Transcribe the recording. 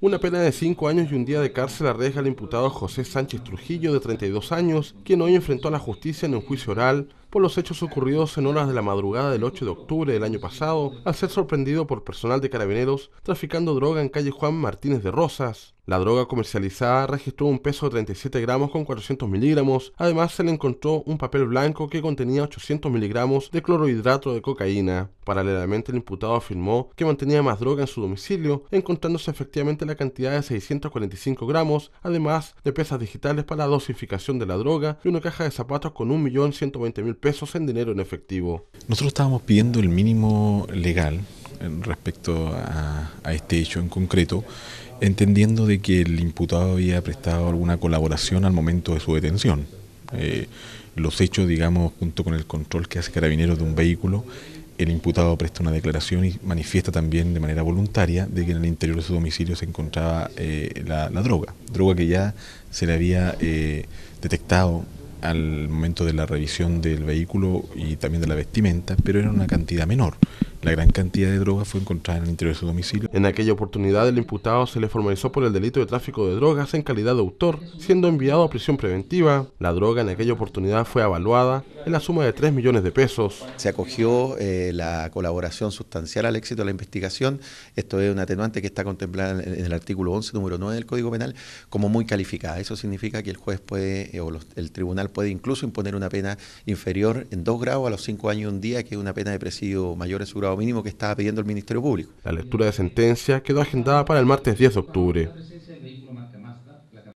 Una pena de cinco años y un día de cárcel arriesga al imputado José Sánchez Trujillo, de 32 años, quien hoy enfrentó a la justicia en un juicio oral por los hechos ocurridos en horas de la madrugada del 8 de octubre del año pasado, al ser sorprendido por personal de carabineros traficando droga en calle Juan Martínez de Rosas. La droga comercializada registró un peso de 37 gramos con 400 miligramos. Además, se le encontró un papel blanco que contenía 800 miligramos de clorohidrato de cocaína. Paralelamente, el imputado afirmó que mantenía más droga en su domicilio, encontrándose efectivamente la cantidad de 645 gramos, además de pesas digitales para la dosificación de la droga y una caja de zapatos con 1.120.000 pesos en dinero en efectivo. Nosotros estábamos pidiendo el mínimo legal respecto a, este hecho en concreto, entendiendo de que el imputado había prestado alguna colaboración al momento de su detención. Eh, los hechos, digamos, junto con el control que hace Carabineros de un vehículo, el imputado presta una declaración y manifiesta también de manera voluntaria de que en el interior de su domicilio se encontraba eh, la, droga, droga que ya se le había eh, detectado al momento de la revisión del vehículo y también de la vestimenta, pero era una cantidad menor. La gran cantidad de drogas fue encontrada en el interior de su domicilio. En aquella oportunidad, el imputado se le formalizó por el delito de tráfico de drogas en calidad de autor, siendo enviado a prisión preventiva. La droga en aquella oportunidad fue evaluada en la suma de 3 millones de pesos. Se acogió eh, la colaboración sustancial al éxito de la investigación. Esto es un atenuante que está contemplado en el artículo 11, número 9 del Código Penal, como muy calificada. Eso significa que el juez puede, eh, o el tribunal puede incluso imponer una pena inferior en dos grados a los cinco años y un día, que es una pena de presidio mayor en su grado mínimo que estaba pidiendo el Ministerio Público. La lectura de sentencia quedó agendada para el martes 10 de octubre.